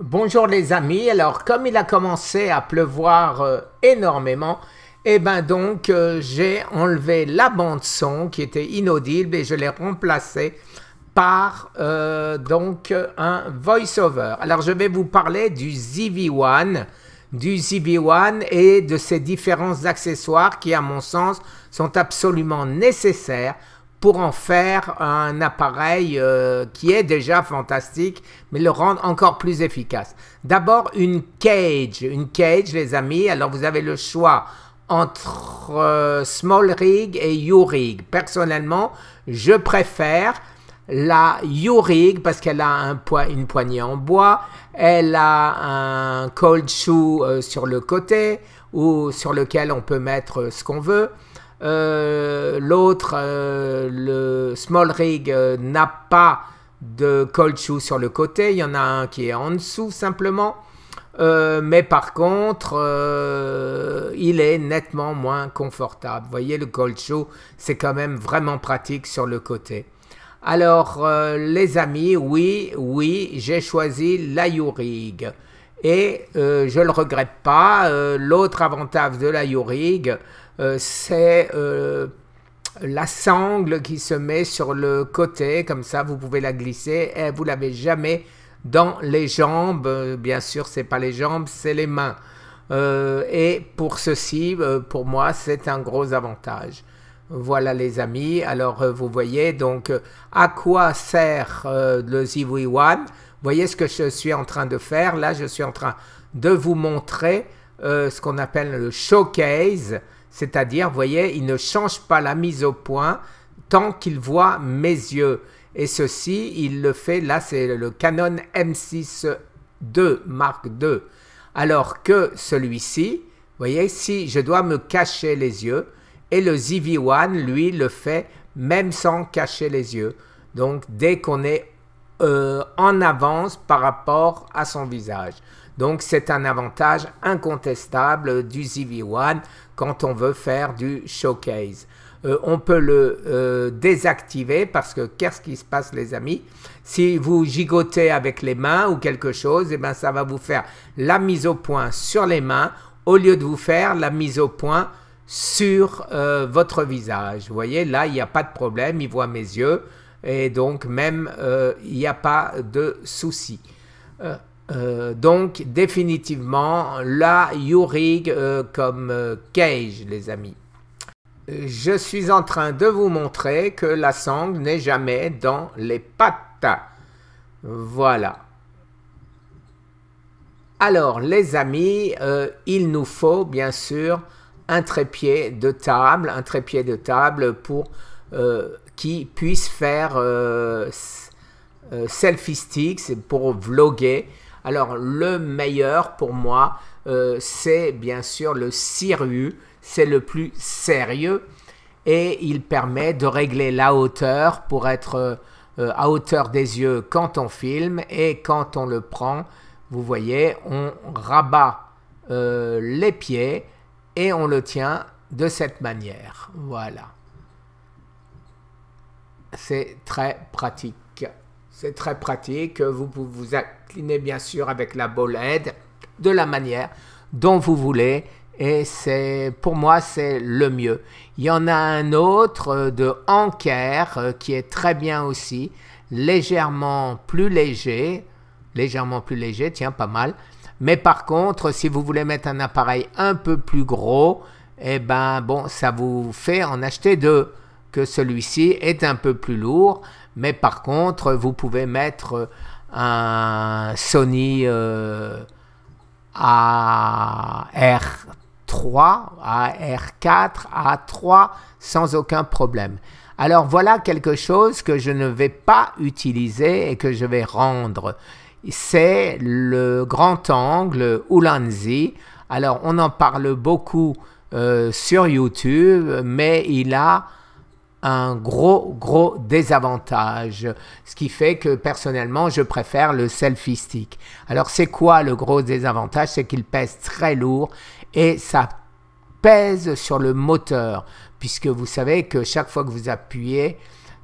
Bonjour les amis, alors comme il a commencé à pleuvoir euh, énormément, et eh ben donc euh, j'ai enlevé la bande son qui était inaudible et je l'ai remplacé par euh, donc un voice-over. Alors je vais vous parler du ZV-1, du ZV-1 et de ses différents accessoires qui à mon sens sont absolument nécessaires pour en faire un appareil euh, qui est déjà fantastique, mais le rendre encore plus efficace. D'abord, une cage. Une cage, les amis. Alors, vous avez le choix entre euh, Small Rig et U-Rig. Personnellement, je préfère la U-Rig parce qu'elle a une poignée en bois, elle a un cold shoe euh, sur le côté ou sur lequel on peut mettre ce qu'on veut. Euh, l'autre, euh, le Small Rig, euh, n'a pas de cold sur le côté. Il y en a un qui est en dessous simplement. mais par contre, il est nettement moins confortable. Vous voyez, le cold c'est quand même vraiment pratique sur le côté. Alors, les amis, oui, oui, j'ai choisi la U-Rig, Et je ne le regrette pas. L'autre avantage de la Yorig. Euh, c'est euh, la sangle qui se met sur le côté, comme ça vous pouvez la glisser et vous l'avez jamais dans les jambes. Euh, bien sûr, c'est pas les jambes, c'est les mains. et pour ceci, pour moi, c'est un gros avantage. Voilà les amis, alors vous voyez donc à quoi sert le zv One. Vous voyez ce que je suis en train de faire. Là, je suis en train de vous montrer euh, ce qu'on appelle le showcase, c'est-à-dire, vous voyez, il ne change pas la mise au point tant qu'il voit mes yeux. Et ceci, il le fait, là c'est le Canon M6 II, Mark II. Alors que celui-ci, vous voyez, si je dois me cacher les yeux, et le ZV-1, lui, le fait même sans cacher les yeux. Donc, dès qu'on est euh, en avance par rapport à son visage. Donc c'est un avantage incontestable du ZV-1 quand on veut faire du showcase. Euh, on peut le euh, désactiver parce que qu'est-ce qui se passe les amis Si vous gigotez avec les mains ou quelque chose, eh ben, ça va vous faire la mise au point sur les mains au lieu de vous faire la mise au point sur euh, votre visage. Vous voyez, là, il n'y a pas de problème, il voit mes yeux et donc même il n'y a pas de souci. Euh, donc définitivement la Yurig euh, comme euh, cage les amis. Je suis en train de vous montrer que la sangle n'est jamais dans les pattes. Voilà. Alors les amis, il nous faut bien sûr un trépied de table, un trépied de table pour qui puisse faire selfie sticks pour vloguer alors le meilleur pour moi, euh, c'est bien sûr le Siru. c'est le plus sérieux et il permet de régler la hauteur pour être euh, euh, à hauteur des yeux quand on filme et quand on le prend, vous voyez, on rabat les pieds et on le tient de cette manière. Voilà. C'est très pratique. C'est très pratique. Vous pouvez vous incliner bien sûr avec la bolette de la manière dont vous voulez. Et c'est, pour moi, c'est le mieux. Il y en a un autre euh, de Anker euh, qui est très bien aussi, légèrement plus léger, légèrement plus léger, tiens, pas mal. Mais par contre, si vous voulez mettre un appareil un peu plus gros, eh ben bon, ça vous fait en acheter deux, que celui-ci est un peu plus lourd. Mais par contre, vous pouvez mettre euh, un Sony euh, AR3, AR4, A3 sans aucun problème. Alors voilà quelque chose que je ne vais pas utiliser et que je vais rendre. C'est le grand angle Ulanzi. Alors on en parle beaucoup euh, sur YouTube, mais il a un gros, gros désavantage. Ce qui fait que personnellement, je préfère le selfie stick. Alors c'est quoi le gros désavantage C'est qu'il pèse très lourd et ça pèse sur le moteur. Puisque vous savez que chaque fois que vous appuyez,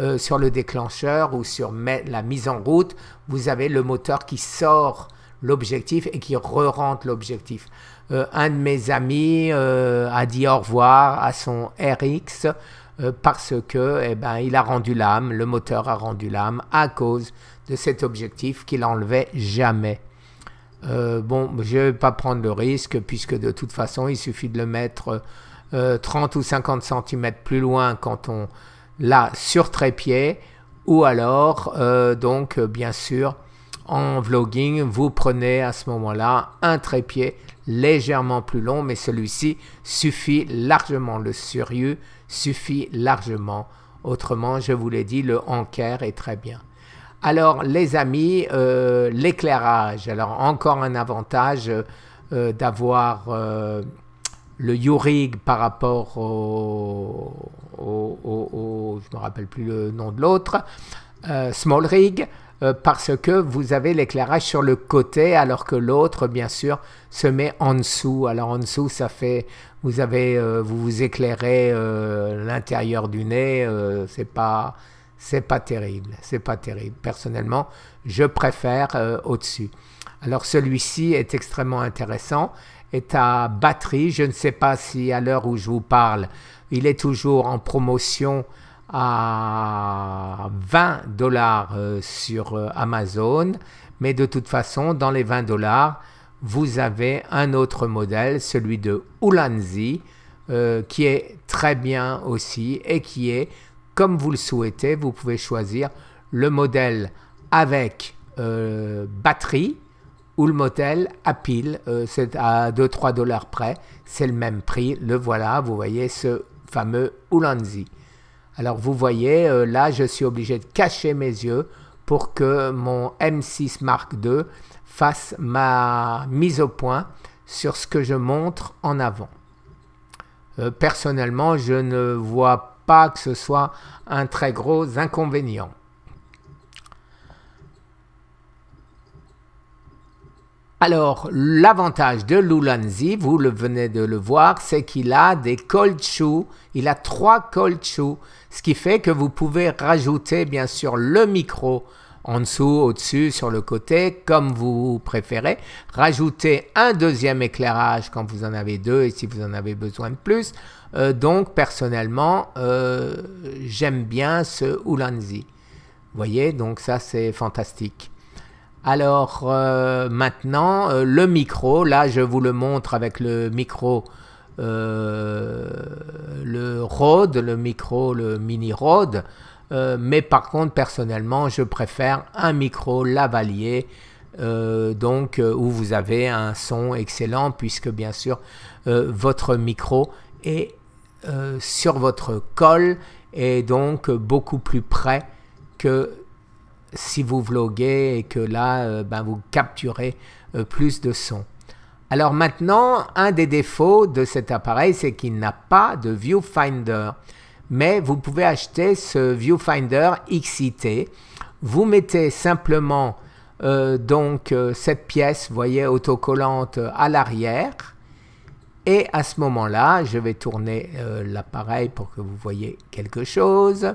euh, sur le déclencheur ou sur la mise en route, vous avez le moteur qui sort l'objectif et qui re-rentre l'objectif. Euh, un de mes amis euh, a dit au revoir à son RX euh, parce que eh ben, il a rendu l'âme, le moteur a rendu l'âme à cause de cet objectif qu'il enlevait jamais. bon, je ne vais pas prendre le risque puisque de toute façon, il suffit de le mettre 30 ou 50 cm plus loin quand on l'a sur trépied ou alors, donc, bien sûr, en vlogging, vous prenez à ce moment-là un trépied légèrement plus long, mais celui-ci suffit largement. Le surieux suffit largement. Autrement, je vous l'ai dit, le Anker est très bien. Alors, les amis, euh, l'éclairage. Alors, encore un avantage euh, d'avoir euh, le le rig par rapport au, au Je ne me rappelle plus le nom de l'autre. Small Rig euh, parce que vous avez l'éclairage sur le côté alors que l'autre bien sûr se met en dessous. Alors en dessous ça fait vous avez euh, vous vous éclairez euh, l'intérieur du nez, c'est pas c'est pas terrible, c'est pas terrible. Personnellement, je préfère au-dessus. Alors celui-ci est extrêmement intéressant est à batterie. Je ne sais pas si à l'heure où je vous parle, il est toujours en promotion à 20 dollars euh, sur euh, Amazon, mais de toute façon, dans les 20 dollars, vous avez un autre modèle, celui de Ulanzi, euh, qui est très bien aussi et qui est, comme vous le souhaitez, vous pouvez choisir le modèle avec batterie ou le modèle à pile, c'est à 2-3 dollars près, c'est le même prix, le voilà, vous voyez ce fameux Ulanzi. Alors vous voyez, euh, là je suis obligé de cacher mes yeux pour que mon M6 Mark II fasse ma mise au point sur ce que je montre en avant. Euh, personnellement, je ne vois pas que ce soit un très gros inconvénient. Alors, l'avantage de Lulanzi, vous le venez de le voir, c'est qu'il a des cold Il a trois cold ce qui fait que vous pouvez rajouter bien sûr le micro en dessous, au-dessus, sur le côté, comme vous préférez. Rajouter un deuxième éclairage quand vous en avez deux et si vous en avez besoin de plus. Euh, donc, personnellement, euh, j'aime bien ce Ulanzi. Vous voyez, donc ça c'est fantastique. Alors euh, maintenant, euh, le micro, là je vous le montre avec le micro, euh, le Rode, le micro, le mini Rode. mais par contre, personnellement, je préfère un micro lavalier, donc où vous avez un son excellent puisque bien sûr votre micro est sur votre col et donc beaucoup plus près que si vous vloguez et que là, euh, ben, vous capturez euh, plus de sons. Alors maintenant, un des défauts de cet appareil, c'est qu'il n'a pas de viewfinder. Mais vous pouvez acheter ce viewfinder XIT. Vous mettez simplement euh, donc cette pièce, vous voyez, autocollante à l'arrière. Et à ce moment-là, je vais tourner l'appareil pour que vous voyez quelque chose.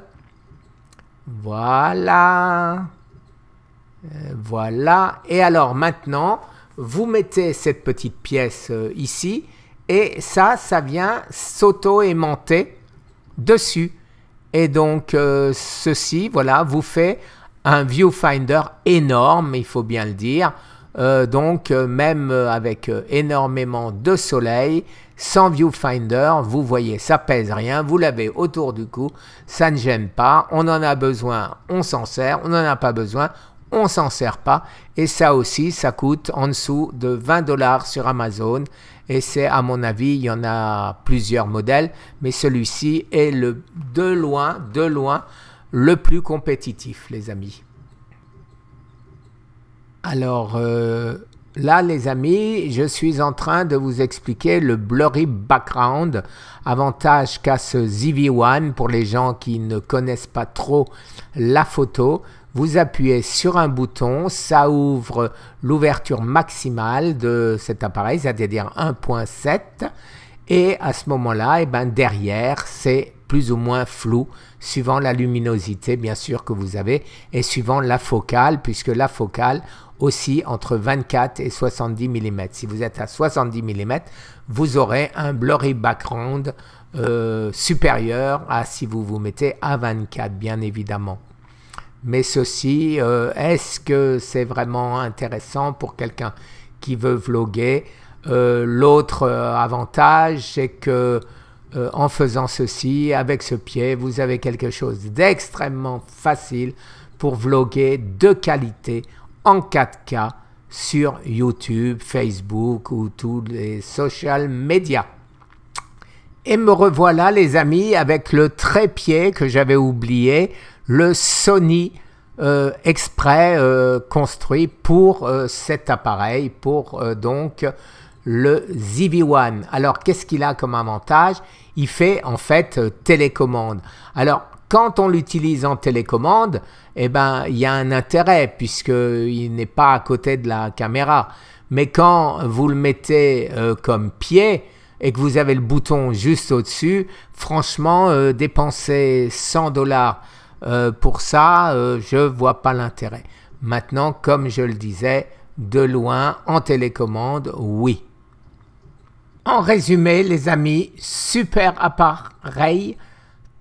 Voilà. Euh, voilà. Et alors maintenant, vous mettez cette petite pièce euh, ici et ça, ça vient s'auto-aimanter dessus. Et donc, euh, ceci, voilà, vous fait un viewfinder énorme, il faut bien le dire. donc, même avec énormément de soleil, sans viewfinder, vous voyez, ça pèse rien, vous l'avez autour du cou, ça ne gêne pas, on en a besoin, on s'en sert, on n'en a pas besoin, on s'en sert pas. Et ça aussi, ça coûte en dessous de 20 dollars sur Amazon. Et c'est à mon avis, il y en a plusieurs modèles, mais celui-ci est le de loin, de loin, le plus compétitif, les amis. Alors euh, là, les amis, je suis en train de vous expliquer le blurry background, avantage qu'a ce ZV-1 pour les gens qui ne connaissent pas trop la photo vous appuyez sur un bouton, ça ouvre l'ouverture maximale de cet appareil, c'est-à-dire 1.7, et à ce moment-là, eh ben, derrière, c'est plus ou moins flou, suivant la luminosité bien sûr que vous avez, et suivant la focale, puisque la focale aussi entre 24 et 70 mm. Si vous êtes à 70 mm, vous aurez un blurry background euh, supérieur à si vous vous mettez à 24, bien évidemment. Mais ceci, euh, est-ce que c'est vraiment intéressant pour quelqu'un qui veut vloguer euh, L'autre euh, avantage, c'est que en faisant ceci, avec ce pied, vous avez quelque chose d'extrêmement facile pour vloguer de qualité en 4K sur YouTube, Facebook ou tous les social médias. Et me revoilà les amis avec le trépied que j'avais oublié, le Sony euh, exprès euh, construit pour euh, cet appareil, pour donc le ZV-1. Alors qu'est-ce qu'il a comme avantage Il fait en fait télécommande. Alors quand on l'utilise en télécommande, eh ben il y a un intérêt puisqu'il n'est pas à côté de la caméra. Mais quand vous le mettez comme pied, et que vous avez le bouton juste au-dessus, franchement, euh, dépenser 100 dollars euh, pour ça, je euh, je vois pas l'intérêt. Maintenant, comme je le disais, de loin, en télécommande, oui. En résumé, les amis, super appareil,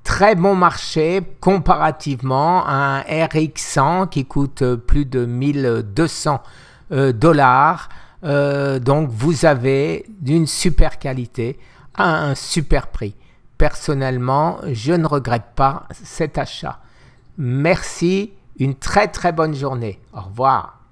très bon marché comparativement à un RX100 qui coûte plus de 1200 dollars. Euh, donc vous avez d'une super qualité à un super prix. Personnellement, je ne regrette pas cet achat. Merci, une très très bonne journée. Au revoir.